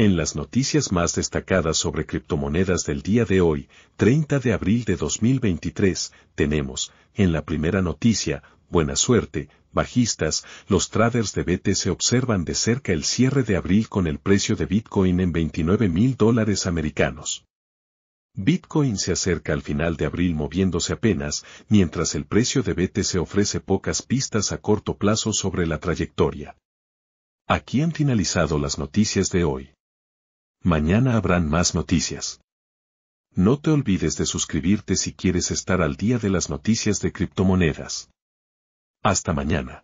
En las noticias más destacadas sobre criptomonedas del día de hoy, 30 de abril de 2023, tenemos, en la primera noticia, buena suerte, bajistas, los traders de BTC observan de cerca el cierre de abril con el precio de Bitcoin en 29 mil dólares americanos. Bitcoin se acerca al final de abril moviéndose apenas, mientras el precio de BTC ofrece pocas pistas a corto plazo sobre la trayectoria. Aquí han finalizado las noticias de hoy. Mañana habrán más noticias. No te olvides de suscribirte si quieres estar al día de las noticias de criptomonedas. Hasta mañana.